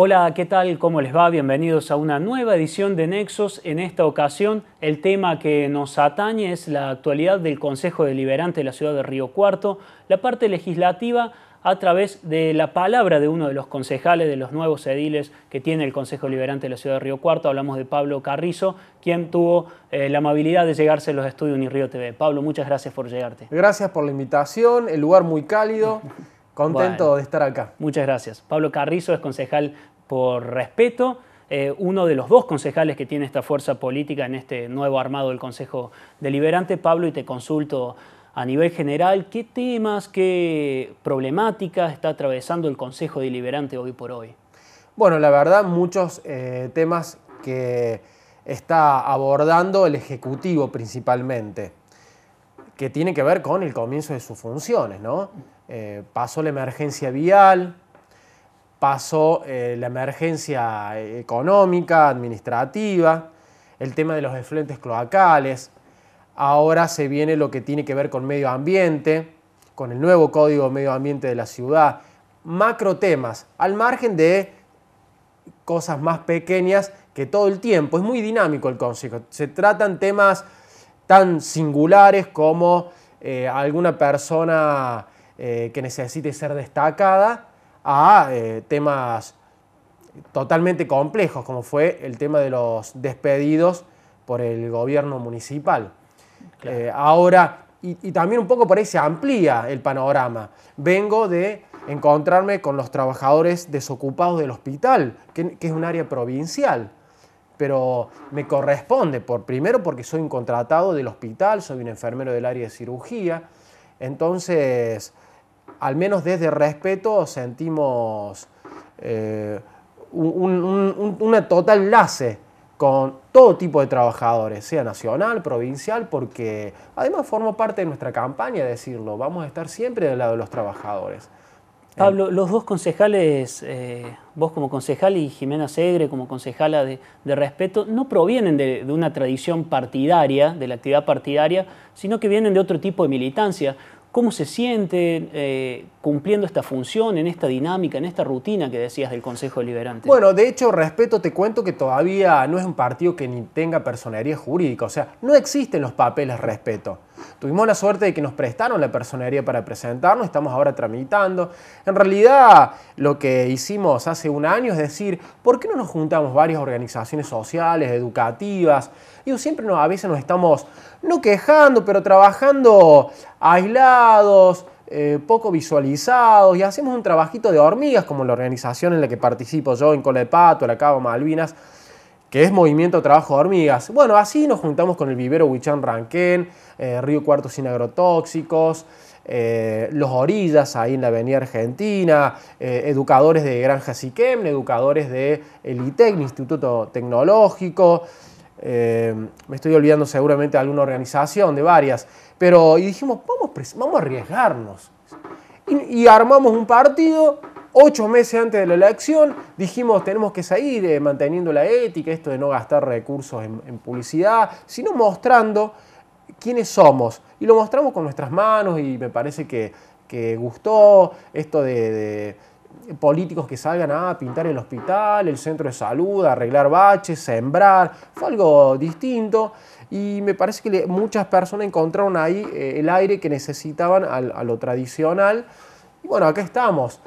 Hola, ¿qué tal? ¿Cómo les va? Bienvenidos a una nueva edición de Nexos. En esta ocasión, el tema que nos atañe es la actualidad del Consejo Deliberante de la Ciudad de Río Cuarto, la parte legislativa a través de la palabra de uno de los concejales de los nuevos ediles que tiene el Consejo Liberante de la Ciudad de Río Cuarto. Hablamos de Pablo Carrizo, quien tuvo eh, la amabilidad de llegarse a los estudios Unirío TV. Pablo, muchas gracias por llegarte. Gracias por la invitación, el lugar muy cálido. Contento de estar acá. Muchas gracias. Pablo Carrizo es concejal por respeto. Eh, uno de los dos concejales que tiene esta fuerza política en este nuevo armado del Consejo Deliberante. Pablo, y te consulto a nivel general, ¿qué temas, qué problemáticas está atravesando el Consejo Deliberante hoy por hoy? Bueno, la verdad, muchos eh, temas que está abordando el Ejecutivo principalmente, que tiene que ver con el comienzo de sus funciones, ¿no? Eh, pasó la emergencia vial, pasó eh, la emergencia eh, económica, administrativa, el tema de los efluentes cloacales, ahora se viene lo que tiene que ver con medio ambiente, con el nuevo código medio ambiente de la ciudad, macro temas, al margen de cosas más pequeñas que todo el tiempo, es muy dinámico el Consejo, se tratan temas tan singulares como alguna persona eh, que necesite ser destacada a eh, temas totalmente complejos, como fue el tema de los despedidos por el gobierno municipal. Eh, ahora, y, también un poco por ahí se amplía el panorama. Vengo de encontrarme con los trabajadores desocupados del hospital, que, es un área provincial, pero me corresponde, por, primero porque soy un contratado del hospital, soy un enfermero del área de cirugía, entonces al menos desde respeto, sentimos eh, un, una total enlace con todo tipo de trabajadores, sea nacional, provincial, porque además forma parte de nuestra campaña decirlo, vamos a estar siempre del lado de los trabajadores. Pablo, los dos concejales, eh, vos como concejal y Jimena Segre como concejala de, respeto, no provienen de, de, una tradición partidaria, de la actividad partidaria, sino que vienen de otro tipo de militancia cómo se siente eh, cumpliendo esta función, en esta dinámica, en esta rutina que decías del Consejo Deliberante. Bueno, de hecho, respeto, te cuento que todavía no es un partido que ni tenga personería jurídica, o sea, no existen los papeles respeto. Tuvimos la suerte de que nos prestaron la personería para presentarnos, estamos ahora tramitando. En realidad, lo que hicimos hace un año es decir, ¿por qué no nos juntamos varias organizaciones sociales, educativas? yo siempre nos, a veces nos estamos, no quejando, pero trabajando aislados, eh, poco visualizados y hacemos un trabajito de hormigas como la organización en la que participo yo en Cola de Pato, la Cabo Malvinas que es Movimiento Trabajo de Hormigas. Bueno, así nos juntamos con el vivero Huichán Ranquén, eh, Río Cuarto sin agrotóxicos, eh, Los Orillas, ahí en la Avenida Argentina, eh, educadores de Granja Siquem, educadores de el ITEC, Instituto Tecnológico. me estoy olvidando seguramente de alguna organización, de varias. Pero y dijimos, vamos, vamos a arriesgarnos. y armamos un partido ocho meses antes de la elección, dijimos tenemos que seguir eh, manteniendo la ética, esto de no gastar recursos en, publicidad, sino mostrando quiénes somos. Y lo mostramos con nuestras manos y me parece que, gustó esto de, de políticos que salgan a pintar el hospital, el centro de salud, arreglar baches, sembrar, fue algo distinto y me parece que muchas personas encontraron ahí eh, el aire que necesitaban a, lo tradicional y bueno, acá estamos.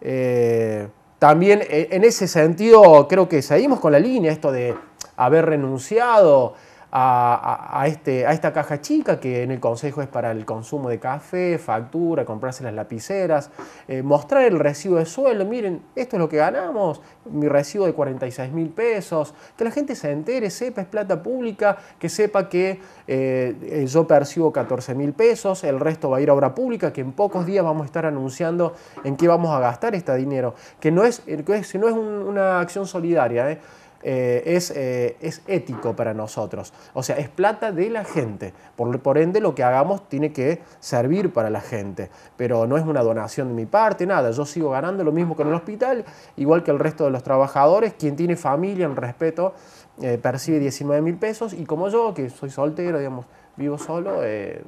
Eh, también eh, en ese sentido creo que seguimos con la línea, esto de haber renunciado a, este, a, esta caja chica que en el consejo es para el consumo de café, factura, comprarse las lapiceras, eh, mostrar el recibo de suelo miren, esto es lo que ganamos, mi recibo de 46 mil pesos, que la gente se entere, sepa, es plata pública, que sepa que eh, eh, yo percibo 14 mil pesos, el resto va a ir a obra pública, que en pocos días vamos a estar anunciando en qué vamos a gastar este dinero, que no es, que no es una acción solidaria. ¿eh? Eh, eh, es, ético para nosotros. O sea, es plata de la gente. Por, ende, lo que hagamos tiene que servir para la gente. Pero no es una donación de mi parte, nada. Yo sigo ganando lo mismo que en el hospital, igual que el resto de los trabajadores. Quien tiene familia, en respeto, eh, percibe 19 mil pesos. Y como yo, que soy soltero, digamos, vivo solo,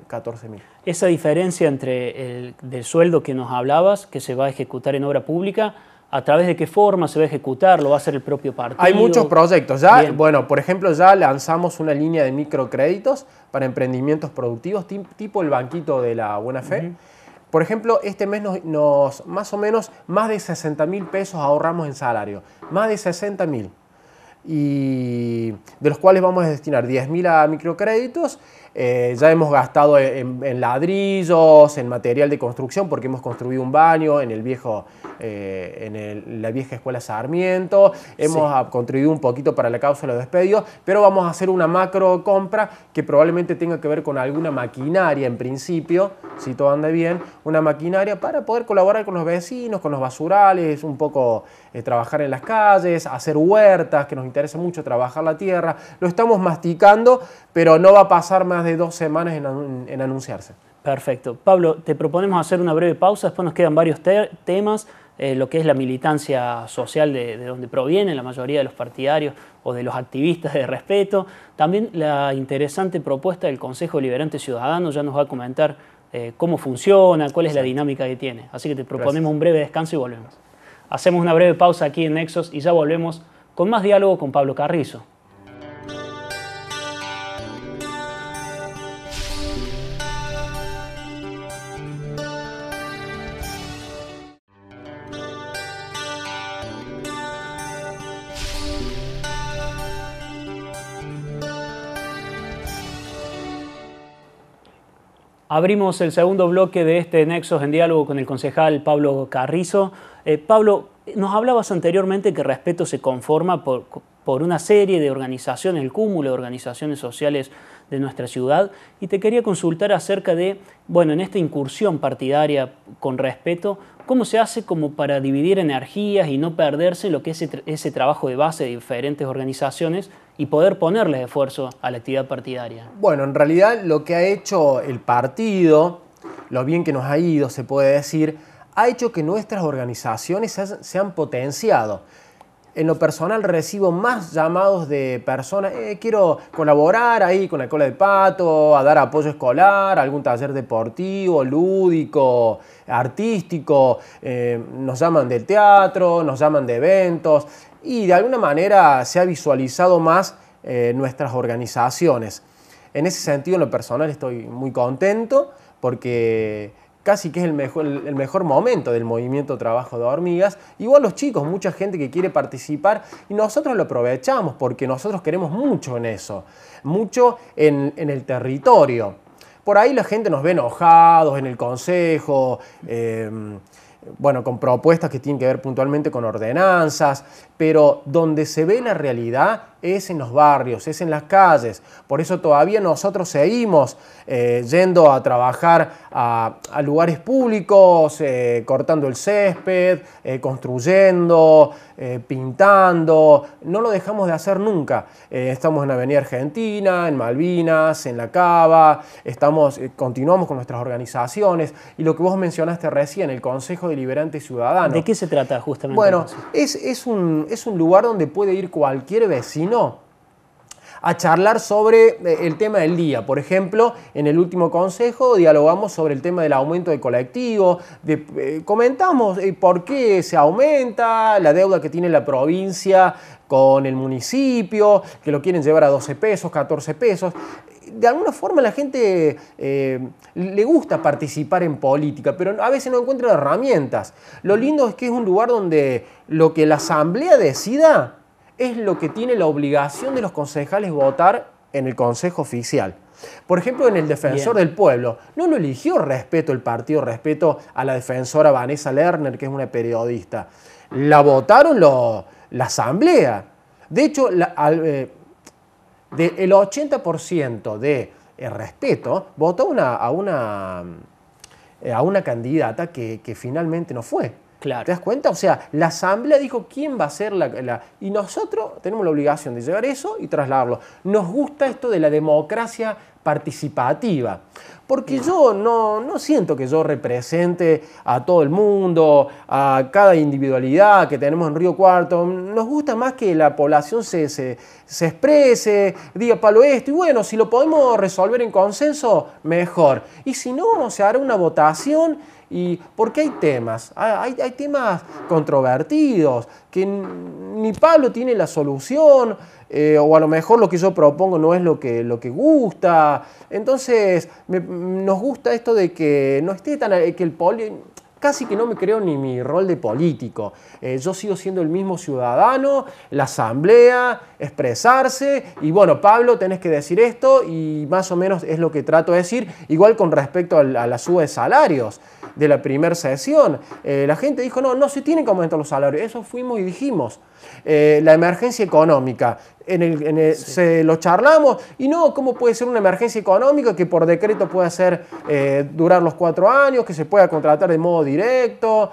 14 mil. Esa diferencia entre el del sueldo que nos hablabas, que se va a ejecutar en obra pública, a través de qué forma se va a ejecutar, lo va a hacer el propio partido. Hay muchos proyectos. Ya, bueno, por ejemplo, ya lanzamos una línea de microcréditos para emprendimientos productivos, tipo el banquito de la buena fe. Por ejemplo, este mes nos, más o menos más de 60 mil pesos ahorramos en salario. Más de 60 mil. Y de los cuales vamos a destinar 10 mil a microcréditos eh, ya hemos gastado en, ladrillos, en material de construcción, porque hemos construido un baño en, el viejo, eh, en la vieja escuela Sarmiento, hemos construido un poquito para la causa de despedidos, pero vamos a hacer una macro compra que probablemente tenga que ver con alguna maquinaria en principio, si todo ande bien, una maquinaria para poder colaborar con los vecinos, con los basurales, un poco eh, trabajar en las calles, hacer huertas, que nos interesa mucho trabajar la tierra. Lo estamos masticando, pero no va a pasar más de dos semanas en, anunciarse. Perfecto. Pablo, te proponemos hacer una breve pausa, después nos quedan varios temas, eh, lo que es la militancia social de, donde proviene, la mayoría de los partidarios o de los activistas de respeto, también la interesante propuesta del Consejo Liberante Ciudadano, ya nos va a comentar eh, cómo funciona, cuál es la dinámica que tiene. Así que te proponemos un breve descanso y volvemos. Hacemos una breve pausa aquí en Nexos y ya volvemos con más diálogo con Pablo Carrizo. Abrimos el segundo bloque de este Nexos en diálogo con el concejal Pablo Carrizo. Eh, Pablo, nos hablabas anteriormente que Respeto se conforma por una serie de organizaciones, el cúmulo de organizaciones sociales de nuestra ciudad y te quería consultar acerca de, bueno, en esta incursión partidaria con respeto, ¿cómo se hace como para dividir energías y no perderse lo que es ese, trabajo de base de diferentes organizaciones y poder ponerles esfuerzo a la actividad partidaria? Bueno, en realidad lo que ha hecho el partido, lo bien que nos ha ido, se puede decir, ha hecho que nuestras organizaciones se han potenciado en lo personal recibo más llamados de personas, eh, quiero colaborar ahí con la cola de pato, a dar apoyo escolar, algún taller deportivo, lúdico, artístico, eh, nos llaman del teatro, nos llaman de eventos y de alguna manera se ha visualizado más eh, nuestras organizaciones. En ese sentido, en lo personal estoy muy contento porque casi que es el mejor, el mejor momento del movimiento trabajo de hormigas. Igual los chicos, mucha gente que quiere participar y nosotros lo aprovechamos porque nosotros queremos mucho en eso, mucho en, el territorio. Por ahí la gente nos ve enojados en el consejo. Eh, bueno, con propuestas que tienen que ver puntualmente con ordenanzas, pero donde se ve la realidad es en los barrios, es en las calles. Por eso todavía nosotros seguimos eh, yendo a trabajar a, lugares públicos, eh, cortando el césped, eh, construyendo, pintando. No lo dejamos de hacer nunca. estamos en Avenida Argentina, en Malvinas, en La Cava, estamos, continuamos con nuestras organizaciones. Y lo que vos mencionaste recién, el Consejo de Deliberante Ciudadano. ¿De qué se trata justamente? Bueno, es, un, es un lugar donde puede ir cualquier vecino a charlar sobre eh, el tema del día. Por ejemplo, en el último consejo dialogamos sobre el tema del aumento de colectivo, eh, comentamos eh, por qué se aumenta, la deuda que tiene la provincia con el municipio, que lo quieren llevar a 12 pesos, 14 pesos de alguna forma la gente eh, le gusta participar en política, pero a veces no encuentra herramientas. Lo lindo es que es un lugar donde lo que la asamblea decida es lo que tiene la obligación de los concejales votar en el Consejo Oficial. Por ejemplo, en el Defensor del Pueblo, no lo eligió respeto el partido, respeto a la defensora Vanessa Lerner, que es una periodista. La votaron la asamblea. De hecho, la, eh, el 80% de eh, respeto, votó una, a, una, eh, a una candidata que, finalmente no fue. Claro. ¿Te das cuenta? O sea, la asamblea dijo quién va a ser la, la, Y nosotros tenemos la obligación de llevar eso y trasladarlo. Nos gusta esto de la democracia participativa. Porque yo no, siento que yo represente a todo el mundo, a cada individualidad que tenemos en Río Cuarto. Nos gusta más que la población se, se, exprese, diga Pablo esto. Y bueno, si lo podemos resolver en consenso, mejor. Y si no, se hará una votación y porque hay temas, hay, hay, temas controvertidos, que ni Pablo tiene la solución, eh, o a lo mejor lo que yo propongo no es lo que, lo que gusta. Entonces, nos gusta esto de que no esté tan... Eh, que el casi que no me creo ni mi rol de político. Eh, yo sigo siendo el mismo ciudadano, la asamblea, expresarse, y bueno, Pablo, tenés que decir esto, y más o menos es lo que trato de decir, igual con respecto a la suba de salarios de la primera sesión. Eh, la gente dijo, no, no se tienen que aumentar los salarios. Eso fuimos y dijimos. Eh, la emergencia económica. En el, se lo charlamos y no, ¿cómo puede ser una emergencia económica que por decreto pueda ser, eh, durar los cuatro años, que se pueda contratar de modo directo?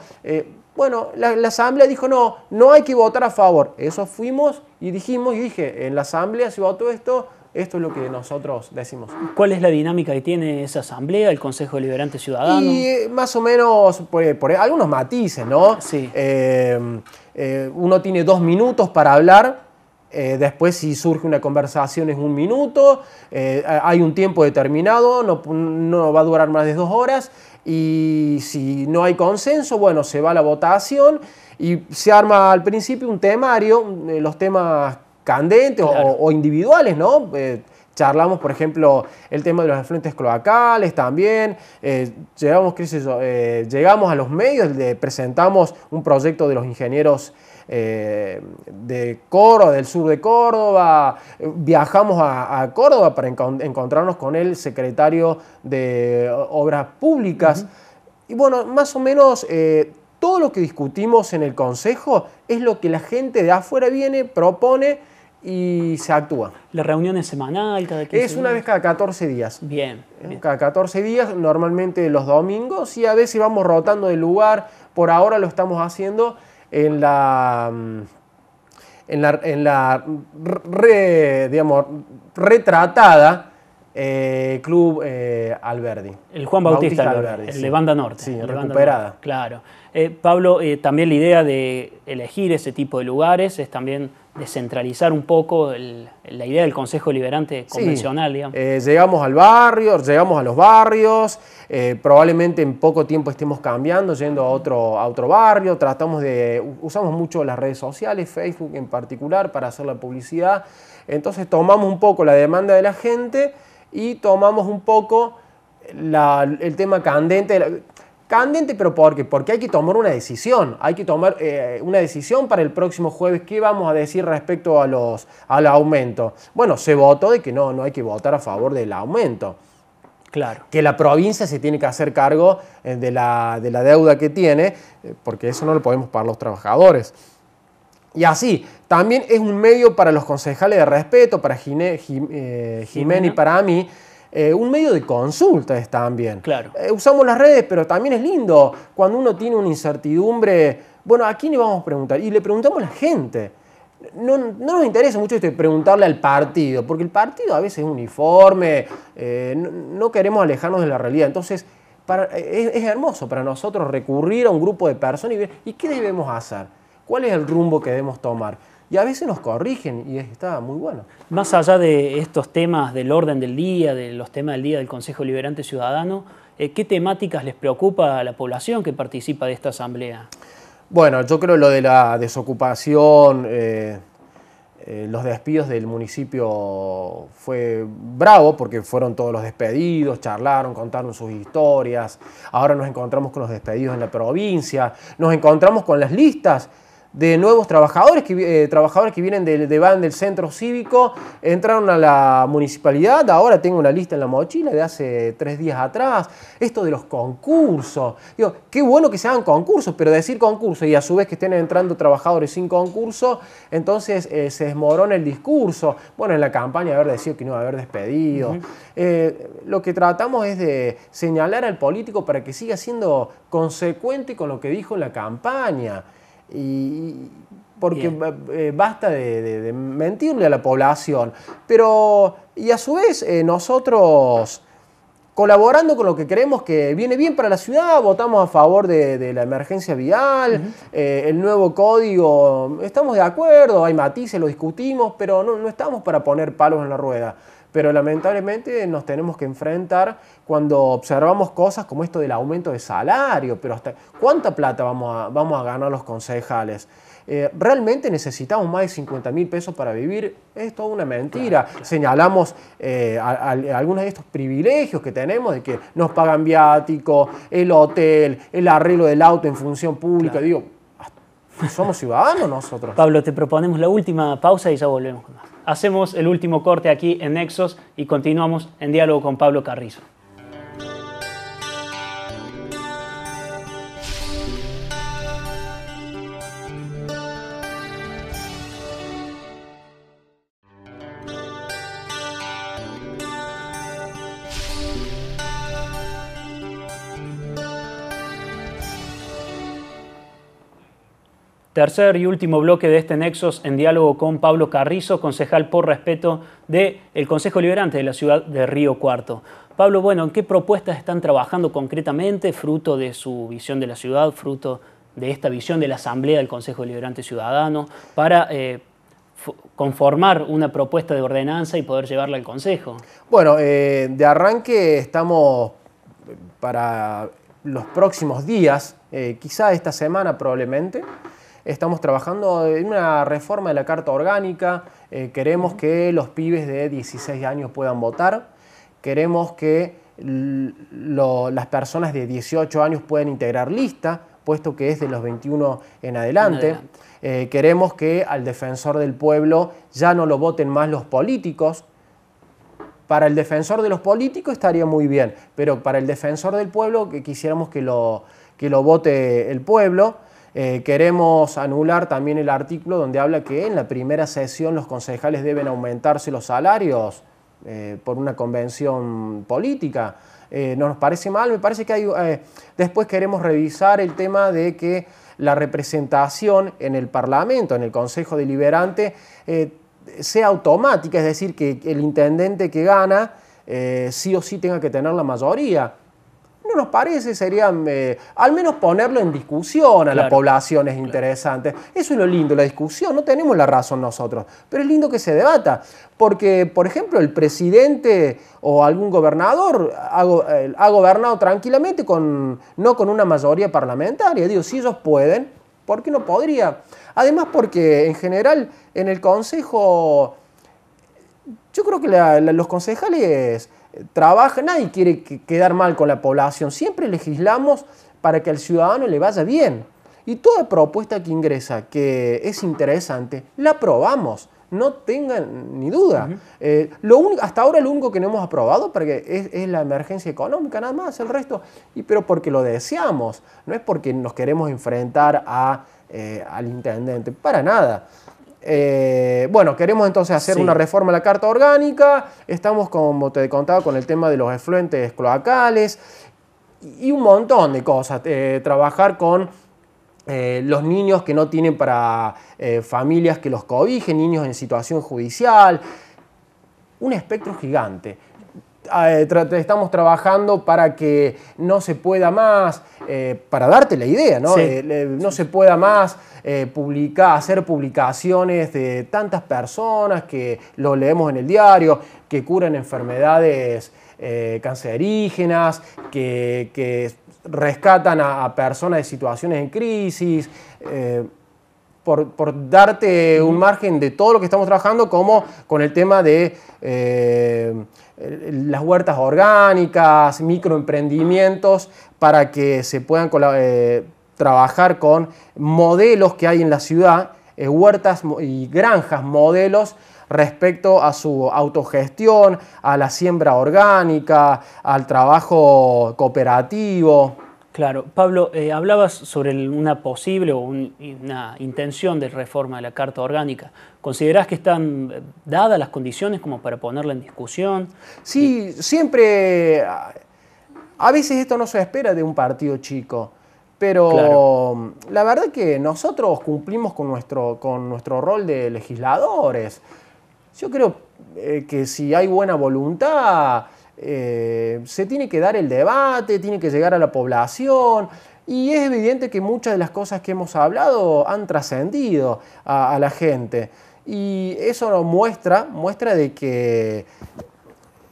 bueno, la, la, asamblea dijo no, no hay que votar a favor. Eso fuimos y dijimos, y dije, en la asamblea se votó esto, esto es lo que nosotros decimos. ¿Cuál es la dinámica que tiene esa asamblea, el Consejo Liberante Ciudadano? Y eh, más o menos, eh, por, algunos matices, ¿no? Sí. Eh, uno tiene dos minutos para hablar, después si surge una conversación es un minuto, hay un tiempo determinado, no, no, va a durar más de dos horas y si no hay consenso, bueno, se va a la votación y se arma al principio un temario, los temas candentes o, individuales, ¿no? Eh, charlamos, por ejemplo, el tema de los afluentes cloacales también, eh, llegamos, eh, llegamos a los medios, presentamos un proyecto de los ingenieros de Córdoba, del sur de Córdoba, viajamos a, Córdoba para encontrarnos con el secretario de Obras Públicas. Y bueno, más o menos todo lo que discutimos en el Consejo es lo que la gente de afuera viene, propone y se actúa. ¿La reunión es semanal? es una vez cada 14 días. Bien, ¿Eh? Cada 14 días, normalmente los domingos, y a veces vamos rotando de lugar. Por ahora lo estamos haciendo en la. Mm, en la, en la digamos, retratada eh, Club eh, Alberdi. El Juan Bautista, el de Banda Norte. Sí, recuperada. claro. Eh, Pablo, también la idea de elegir ese tipo de lugares es también descentralizar un poco la idea del Consejo Liberante convencional, llegamos al barrio, llegamos a los barrios, probablemente en poco tiempo estemos cambiando, yendo a otro, a otro barrio, tratamos de, usamos mucho las redes sociales, Facebook en particular, para hacer la publicidad, entonces tomamos un poco la demanda de la gente, y tomamos un poco el tema candente. candente, pero ¿por qué? Porque hay que tomar una decisión. Hay que tomar eh, una decisión para el próximo jueves. ¿Qué vamos a decir respecto a los, al aumento? Bueno, se votó de que no, no hay que votar a favor del aumento. Claro. Que la provincia se tiene que hacer cargo eh, de la, de la deuda que tiene, eh, porque eso no lo podemos pagar los trabajadores. Y así, también es un medio para los concejales de respeto, para Jiménez eh, y para mí, eh, un medio de consulta también. Eh, usamos las redes, pero también es lindo cuando uno tiene una incertidumbre. Bueno, ¿a quién le vamos a preguntar? Y le preguntamos a la gente. No, nos interesa mucho este preguntarle al partido, porque el partido a veces es uniforme, no, queremos alejarnos de la realidad. Entonces, es, hermoso para nosotros recurrir a un grupo de personas y ver, ¿y qué debemos hacer? cuál es el rumbo que debemos tomar. Y a veces nos corrigen y está muy bueno. Más allá de estos temas del orden del día, de los temas del día del Consejo Liberante Ciudadano, eh, ¿qué temáticas les preocupa a la población que participa de esta asamblea? Bueno, yo creo lo de la desocupación, eh, eh, los despidos del municipio fue bravo porque fueron todos los despedidos, charlaron, contaron sus historias. Ahora nos encontramos con los despedidos en la provincia, nos encontramos con las listas de nuevos trabajadores que, eh, trabajadores que vienen del de van del centro cívico, entraron a la municipalidad, ahora tengo una lista en la mochila de hace tres días atrás, esto de los concursos, digo, qué bueno que se hagan concursos, pero decir concursos y a su vez que estén entrando trabajadores sin concurso, entonces eh, se desmorona el discurso, bueno, en la campaña haber decidido que no haber despedido, eh, lo que tratamos es de señalar al político para que siga siendo consecuente con lo que dijo en la campaña. Y, porque eh, basta de, mentirle a la población. Pero, y a su vez, eh, nosotros colaborando con lo que creemos que viene bien para la ciudad, votamos a favor de, la emergencia vial, eh, el nuevo código, estamos de acuerdo, hay matices, lo discutimos, pero no estamos para poner palos en la rueda pero lamentablemente nos tenemos que enfrentar cuando observamos cosas como esto del aumento de salario, pero hasta cuánta plata vamos a, vamos a ganar los concejales. Eh, ¿Realmente necesitamos más de 50 mil pesos para vivir? Es toda una mentira. Señalamos eh, algunos de estos privilegios que tenemos, de que nos pagan viático, el hotel, el arreglo del auto en función pública. Digo, somos ciudadanos nosotros. Pablo, te proponemos la última pausa y ya volvemos con más. Hacemos el último corte aquí en Nexos y continuamos en diálogo con Pablo Carrizo. Tercer y último bloque de este Nexos en diálogo con Pablo Carrizo, concejal por respeto del el Consejo Liberante de la ciudad de Río Cuarto. Pablo, bueno, ¿en qué propuestas están trabajando concretamente, fruto de su visión de la ciudad, fruto de esta visión de la Asamblea del Consejo Liberante Ciudadano, para eh, conformar una propuesta de ordenanza y poder llevarla al Consejo? Bueno, eh, de arranque estamos eh, para los próximos días, quizá esta semana probablemente, Estamos trabajando en una reforma de la Carta Orgánica. Eh, queremos que los pibes de 16 años puedan votar. Queremos que las personas de 18 años puedan integrar lista, puesto que es de los 21 en adelante. Eh, queremos que al defensor del pueblo ya no lo voten más los políticos, para el defensor de los políticos estaría muy bien, pero para el defensor del pueblo, que quisiéramos que lo, que lo vote el pueblo, eh, queremos anular también el artículo donde habla que en la primera sesión los concejales deben aumentarse los salarios eh, por una convención política. Eh, no nos parece mal, me parece que después queremos revisar el tema de que la representación en el Parlamento, en el Consejo Deliberante, sea automática, es decir, que el intendente que gana sí o sí tenga que tener la mayoría no nos parece, sería eh, al menos ponerlo en discusión a la población es interesante. Eso es lo lindo, la discusión, no tenemos la razón nosotros, pero es lindo que se debata, porque por ejemplo el presidente o algún gobernador ha, eh, gobernado tranquilamente con, no con una mayoría parlamentaria, digo, si ellos pueden, ¿por qué no podría? Además porque en general en el Consejo, yo creo que los concejales trabaja, nadie quiere quedar mal con la población, siempre legislamos para que al ciudadano le vaya bien. Y toda propuesta que ingresa, que es interesante, la aprobamos. No tengan ni duda. Eh, lo hasta ahora lo único que no hemos aprobado es, la emergencia económica, nada más, el resto. Y, pero porque lo deseamos, no es porque nos queremos enfrentar a, eh, al intendente, para nada. Eh, bueno, queremos entonces hacer una reforma a la Carta Orgánica, estamos, como te contado con el tema de los efluentes cloacales y un montón de cosas. Eh, trabajar con eh, los niños que no tienen para familias que los cobijen, niños en situación judicial, un espectro gigante. Ah, eh, estamos trabajando para que no se pueda más, eh, para darte la idea, ¿no? Eh, se pueda más publicar, hacer publicaciones de tantas personas que lo leemos en el diario, que curan enfermedades cancerígenas, que, rescatan a, personas de situaciones en crisis por, darte un margen de todo lo que estamos trabajando, como con el tema de eh, las huertas orgánicas, microemprendimientos, para que se puedan eh, trabajar con modelos que hay en la ciudad, eh, huertas y granjas, modelos respecto a su autogestión, a la siembra orgánica, al trabajo cooperativo. Claro, Pablo, eh, hablabas sobre una posible o una intención de reforma de la Carta Orgánica. ¿Considerás que están eh, dadas las condiciones como para ponerla en discusión? Sí, siempre... A veces esto no se espera de un partido chico, pero la verdad que nosotros cumplimos con nuestro, con nuestro rol de legisladores. Yo creo eh, que si hay buena voluntad eh, se tiene que dar el debate, tiene que llegar a la población. Y es evidente que muchas de las cosas que hemos hablado han trascendido a, la gente. Y eso nos muestra, muestra de que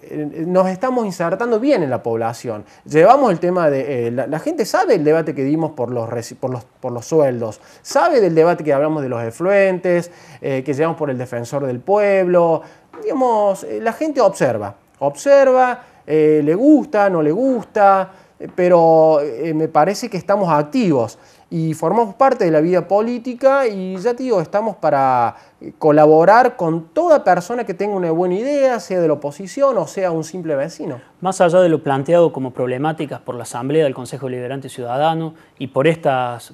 eh, nos estamos insertando bien en la población. Llevamos el tema de... Eh, la, gente sabe el debate que dimos por los, por los, sueldos, sabe del debate que hablamos de los efluentes, que llevamos por el defensor del pueblo. Digamos, la gente observa observa, eh, le gusta, no le gusta, pero eh, me parece que estamos activos y formamos parte de la vida política y ya te digo, estamos para eh, colaborar con toda persona que tenga una buena idea, sea de la oposición o sea un simple vecino. Más allá de lo planteado como problemáticas por la Asamblea del Consejo Liberante Ciudadano y por, estos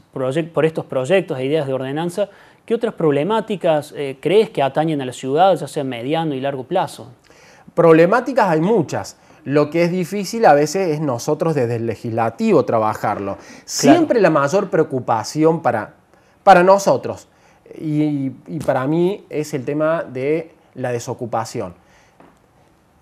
proyectos e ideas de ordenanza, ¿qué otras problemáticas crees que atañen a la ciudad, ya sea mediano y largo plazo? Problemáticas hay muchas. Lo que es difícil a veces es nosotros desde el legislativo trabajarlo. Siempre la mayor preocupación para, nosotros y, para mí es el tema de la desocupación.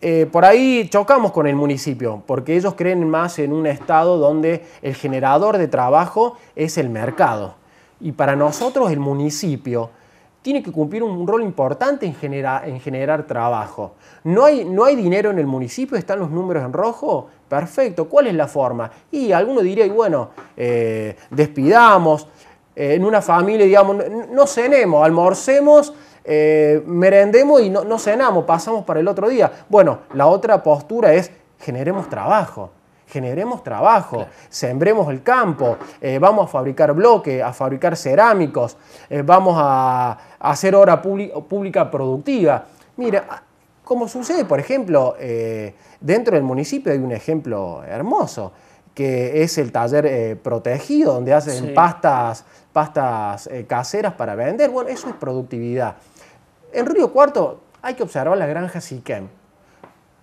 Eh, por ahí chocamos con el municipio, porque ellos creen más en un estado donde el generador de trabajo es el mercado. Y para nosotros el municipio tiene que cumplir un rol importante en, en generar trabajo. ¿No hay, ¿No hay, dinero en el municipio? ¿Están los números en rojo? Perfecto. ¿Cuál es la forma? Y alguno diría, bueno, eh, despidamos, eh, en una familia, digamos, no, cenemos, almorcemos, eh, merendemos y no, no cenamos, pasamos para el otro día. Bueno, la otra postura es generemos trabajo generemos trabajo, sembremos el campo, eh, vamos a fabricar bloques, a fabricar cerámicos, eh, vamos a, hacer obra pública productiva. Mira, como sucede, por ejemplo, eh, dentro del municipio hay un ejemplo hermoso, que es el taller protegido, donde hacen pastas, pastas caseras para vender. Bueno, eso es productividad. En Río Cuarto hay que observar las granjas Siquem.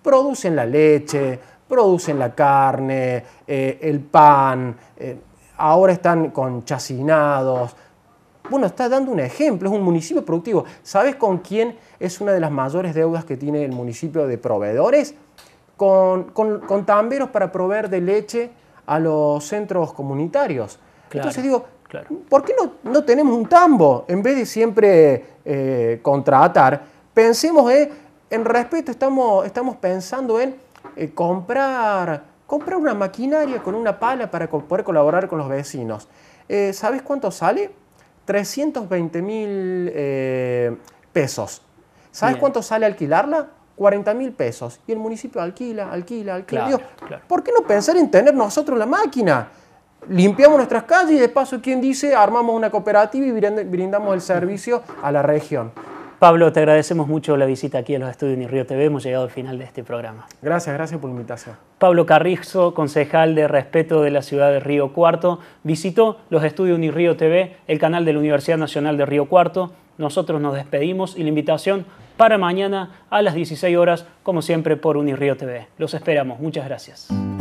Producen la leche, producen la carne, eh, el pan, eh, ahora están con chacinados. Bueno, está dando un ejemplo, es un municipio productivo. ¿Sabes con quién es una de las mayores deudas que tiene el municipio de proveedores? Con, tamberos para proveer de leche a los centros comunitarios. Entonces digo, ¿por qué no, tenemos un tambo? En vez de siempre eh, contratar, pensemos en respeto, estamos, estamos pensando en eh, comprar, comprar una maquinaria con una pala para poder colaborar con los vecinos. Eh, ¿Sabes cuánto sale? 320 mil eh, pesos. ¿Sabes cuánto sale alquilarla? 40 mil pesos. Y el municipio alquila, alquila, alquila. ¿Por qué no pensar en tener nosotros la máquina? Limpiamos nuestras calles y de paso, ¿quién dice? Armamos una cooperativa y brindamos el servicio a la región. Pablo, te agradecemos mucho la visita aquí a los estudios de Río TV. Hemos llegado al final de este programa. Gracias, gracias por la invitación. Pablo Carrizo, concejal de respeto de la ciudad de Río Cuarto, visitó los estudios Unirío TV, el canal de la Universidad Nacional de Río Cuarto. Nosotros nos despedimos y la invitación para mañana a las 16 horas, como siempre, por Unirío TV. Los esperamos. Muchas gracias.